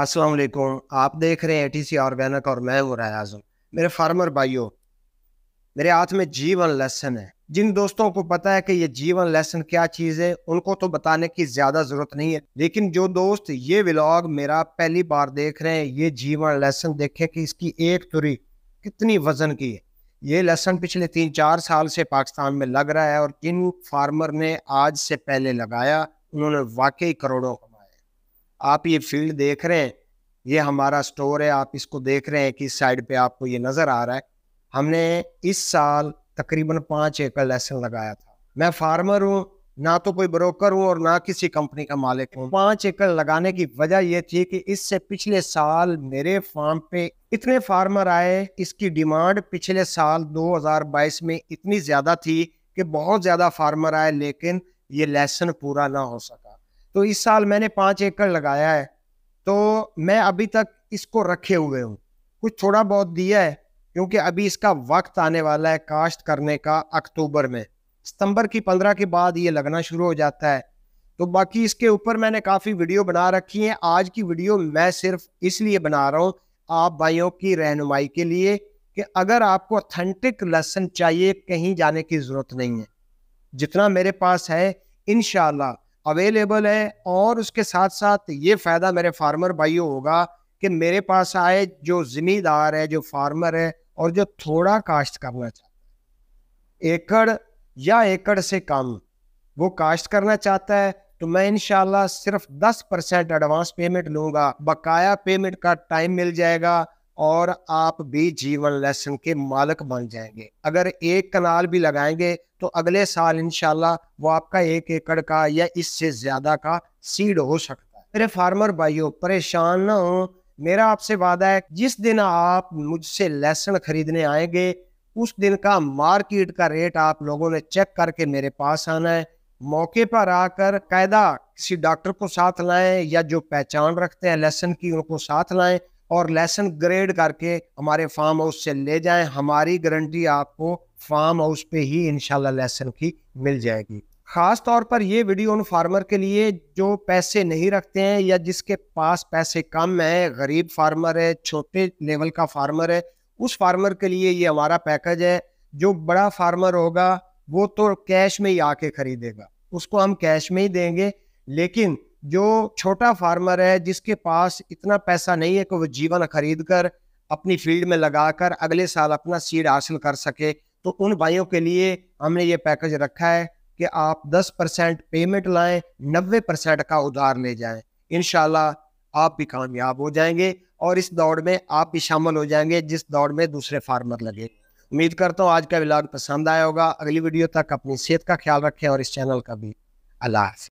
असलकुम आप देख रहे हैं टी सी ऑर्गेनिक और मैं हूँ राय आजम मेरे फार्मर भाइयों मेरे हाथ में जीवन लेसन है जिन दोस्तों को पता है कि ये जीवन लेसन क्या चीज़ है उनको तो बताने की ज़्यादा ज़रूरत नहीं है लेकिन जो दोस्त ये व्लॉग मेरा पहली बार देख रहे हैं ये जीवन लेसन देखें कि इसकी एक तुरी कितनी वज़न की है ये लेसन पिछले तीन चार साल से पाकिस्तान में लग रहा है और जिन फार्मर ने आज से पहले लगाया उन्होंने वाकई करोड़ों आप ये फील्ड देख रहे हैं ये हमारा स्टोर है आप इसको देख रहे हैं कि इस साइड पे आपको ये नज़र आ रहा है हमने इस साल तकरीबन पाँच एकड़ लहसन लगाया था मैं फार्मर हूँ ना तो कोई ब्रोकर हूँ और ना किसी कंपनी का मालिक हूँ पाँच एकड़ लगाने की वजह यह थी कि इससे पिछले साल मेरे फार्म पे इतने फार्मर आए इसकी डिमांड पिछले साल 2022 में इतनी ज़्यादा थी कि बहुत ज़्यादा फार्मर आए लेकिन ये लेसन पूरा ना हो सका तो इस साल मैंने पाँच एकड़ लगाया है तो मैं अभी तक इसको रखे हुए हूँ कुछ थोड़ा बहुत दिया है क्योंकि अभी इसका वक्त आने वाला है काश्त करने का अक्टूबर में सितंबर की पंद्रह के बाद ये लगना शुरू हो जाता है तो बाकी इसके ऊपर मैंने काफ़ी वीडियो बना रखी है आज की वीडियो मैं सिर्फ इसलिए बना रहा हूँ आप भाइयों की रहनुमाई के लिए कि अगर आपको अथेंटिक लेसन चाहिए कहीं जाने की ज़रूरत नहीं है जितना मेरे पास है इन अवेलेबल है और उसके साथ साथ ये फ़ायदा मेरे फार्मर भाइयों होगा कि मेरे पास आए जो ज़िमीदार है जो फार्मर है और जो थोड़ा काश्त करना चाहता है एकड़ या एकड़ से कम वो काश्त करना चाहता है तो मैं इन सिर्फ दस परसेंट एडवांस पेमेंट लूँगा बकाया पेमेंट का टाइम मिल जाएगा और आप भी जीवन लेसन के मालक बन जाएंगे अगर एक कनाल भी लगाएंगे तो अगले साल इनशाला वो आपका एक एकड़ का या इससे ज्यादा का सीड हो सकता है मेरे फार्मर भाइयों परेशान ना हो मेरा आपसे वादा है जिस दिन आप मुझसे लेसन खरीदने आएंगे उस दिन का मार्केट का रेट आप लोगों ने चेक करके मेरे पास आना है मौके पर आकर कायदा किसी डॉक्टर को साथ लाएं या जो पहचान रखते हैं लेसन की उनको साथ लाएं और लेसन ग्रेड करके हमारे फार्म हाउस से ले जाएं हमारी गारंटी आपको फार्म हाउस पे ही इनशाला लेसन की मिल जाएगी ख़ास तौर पर ये वीडियो उन फार्मर के लिए जो पैसे नहीं रखते हैं या जिसके पास पैसे कम है गरीब फार्मर है छोटे लेवल का फार्मर है उस फार्मर के लिए ये हमारा पैकेज है जो बड़ा फार्मर होगा वो तो कैश में ही आके खरीदेगा उसको हम कैश में ही देंगे लेकिन जो छोटा फार्मर है जिसके पास इतना पैसा नहीं है कि वो जीवन खरीद कर अपनी फील्ड में लगाकर अगले साल अपना सीड हासिल कर सके तो उन भाइयों के लिए हमने ये पैकेज रखा है कि आप 10 परसेंट पेमेंट लाएं 90 परसेंट का उधार ले जाएं इन आप भी कामयाब हो जाएंगे और इस दौड़ में आप भी शामिल हो जाएंगे जिस दौड़ में दूसरे फार्मर लगे उम्मीद करता हूँ आज का विलाग पसंद आया होगा अगली वीडियो तक अपनी सेहत का ख्याल रखें और इस चैनल का भी अल्लाह